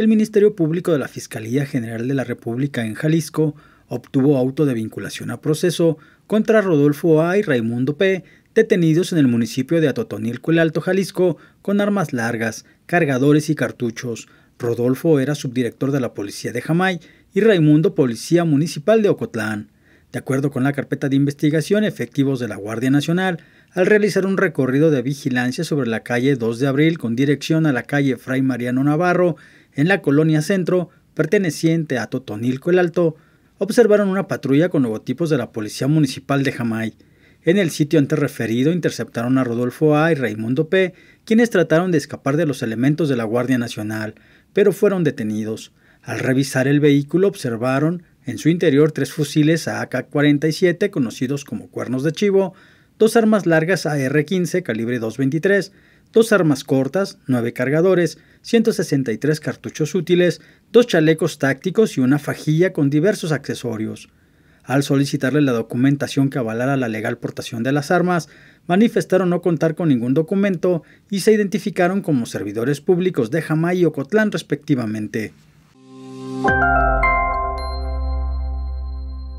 el Ministerio Público de la Fiscalía General de la República en Jalisco obtuvo auto de vinculación a proceso contra Rodolfo A. y Raimundo P., detenidos en el municipio de Atotonilco el Alto, Jalisco, con armas largas, cargadores y cartuchos. Rodolfo era subdirector de la Policía de Jamay y Raimundo Policía Municipal de Ocotlán. De acuerdo con la carpeta de investigación, efectivos de la Guardia Nacional, al realizar un recorrido de vigilancia sobre la calle 2 de abril con dirección a la calle Fray Mariano Navarro, en la colonia centro, perteneciente a Totonilco el Alto, observaron una patrulla con logotipos de la Policía Municipal de Jamay. En el sitio antes referido interceptaron a Rodolfo A y Raimundo P, quienes trataron de escapar de los elementos de la Guardia Nacional, pero fueron detenidos. Al revisar el vehículo observaron en su interior, tres fusiles AK-47 conocidos como cuernos de chivo, dos armas largas AR-15 calibre 2.23, dos armas cortas, nueve cargadores, 163 cartuchos útiles, dos chalecos tácticos y una fajilla con diversos accesorios. Al solicitarle la documentación que avalara la legal portación de las armas, manifestaron no contar con ningún documento y se identificaron como servidores públicos de Jamá y Ocotlán respectivamente.